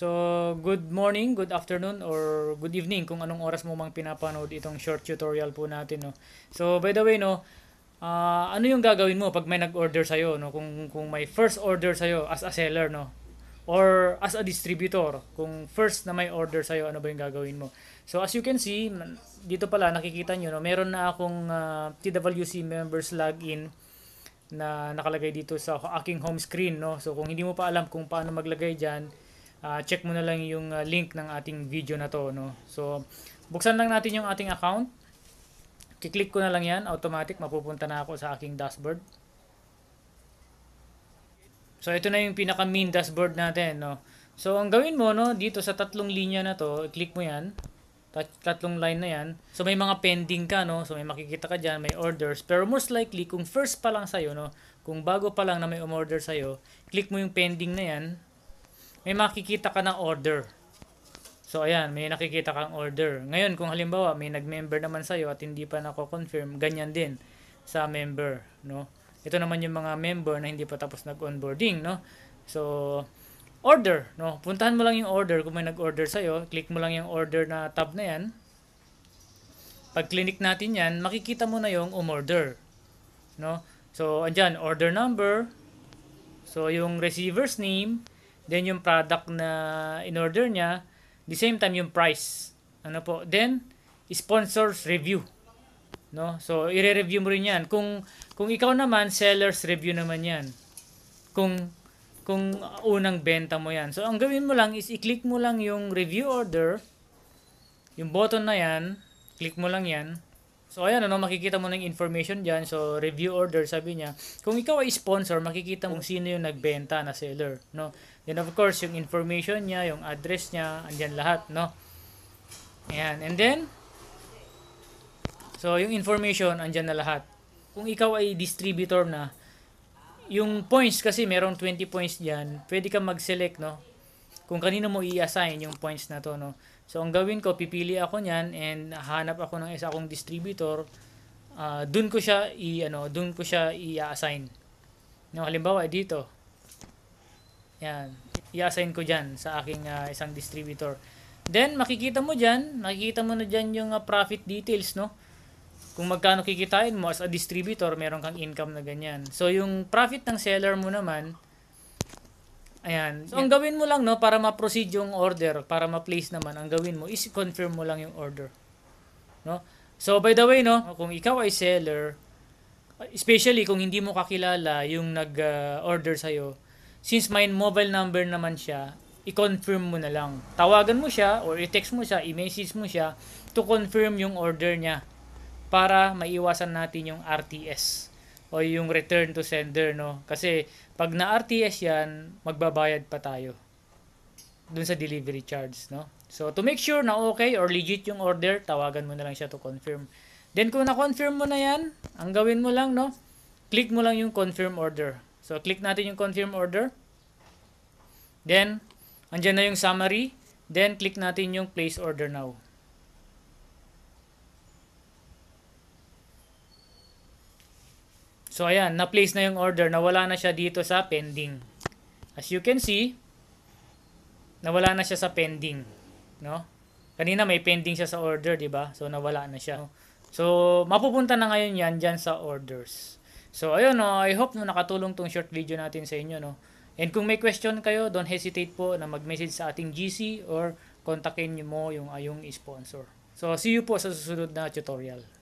So, good morning, good afternoon, or good evening kung anong oras mo mang pinapanood itong short tutorial po natin. No? So, by the way, no, uh, ano yung gagawin mo pag may nag-order sa'yo? No? Kung, kung may first order sa'yo as a seller, no? or as a distributor, kung first na may order sa'yo, ano ba yung gagawin mo? So as you can see, dito pala nakikita nyo, no, meron na akong uh, ah, TWC members login na nakalagay dito sa aking home screen. No? So kung hindi mo pa alam kung paano maglagay dyan, uh, check mo na lang yung uh, link ng ating video na to no so buksan lang natin yung ating account kiklik ko na lang yan automatic mapupunta na ako sa aking dashboard so ito na yung pinaka main dashboard natin no so ang gawin mo no dito sa tatlong linya na to click mo yan tatlong line na yan. So may mga pending ka no, so may makikita ka diyan, may orders. Pero most likely kung first pa lang sa no, kung bago pa lang na may umorder sa click mo yung pending na yan may makikita ka ng order. So, ayan, may nakikita kang order. Ngayon, kung halimbawa, may nag-member naman sa'yo at hindi pa nako-confirm, ganyan din sa member, no? Ito naman yung mga member na hindi pa tapos nag-onboarding, no? So, order, no? Puntahan mo lang yung order kung may nag-order sa'yo. Click mo lang yung order na tab na yan. Pag clinic natin yan, makikita mo na yung umorder, no? So, andyan, order number. So, yung receiver's name, Then yung product na in-order niya, the same time yung price. Ano po? Then sponsors review. No? So i-review mo rin 'yan. Kung kung ikaw naman sellers review naman 'yan. Kung kung unang benta mo 'yan. So ang gawin mo lang is i-click mo lang yung review order, yung button na 'yan, click mo lang 'yan. So ayan ano, makikita mo ng information diyan. So review order sabi niya, kung ikaw ay sponsor, makikita mo sino yung nagbenta na seller, no? Then of course, yung information niya, yung address niya, andiyan lahat, no? Ayan. And then So yung information andiyan na lahat. Kung ikaw ay distributor na, yung points kasi merong 20 points diyan, pwede kang mag-select, no? Kung kanino mo i-assign yung points na to, no? So, ang gawin ko, pipili ako niyan and hanap ako ng isa kong distributor. Uh, ah, doon ko siya i ano, doon ko siya i-assign. No, halimbawa dito. Yan. I-assign ko diyan sa aking uh, isang distributor. Then makikita mo diyan, makikita mo na diyan yung uh, profit details, no? Kung magkano kikitain mo as a distributor, meron kang income na ganyan. So yung profit ng seller mo naman, Ayan. So, yeah. ang gawin mo lang, no, para ma-proceed yung order, para ma-place naman, ang gawin mo is confirm mo lang yung order. No? So, by the way, no, kung ikaw ay seller, especially kung hindi mo kakilala yung nag-order uh, sa'yo, since may mobile number naman siya, i-confirm mo na lang. Tawagan mo siya or i-text mo siya, i-message mo siya to confirm yung order niya para maiwasan natin yung RTS o yung return to sender, no? Kasi pag na-RTS yan, magbabayad pa tayo dun sa delivery charge, no? So, to make sure na okay or legit yung order, tawagan mo na lang siya to confirm. Then, kung na-confirm mo na yan, ang gawin mo lang, no? Click mo lang yung confirm order. So, click natin yung confirm order. Then, andyan na yung summary. Then, click natin yung place order now. So ayan, na-place na yung order, nawala na siya dito sa pending. As you can see, nawala na siya sa pending, no? Kanina may pending siya sa order, 'di ba? So nawala na siya. So mapupunta na ngayon 'yan diyan sa orders. So ayun no, I hope no nakatulong tong short video natin sa inyo no. And kung may question kayo, don't hesitate po na mag-message sa ating GC or kontakin niyo mo yung ayong sponsor. So see you po sa susunod na tutorial.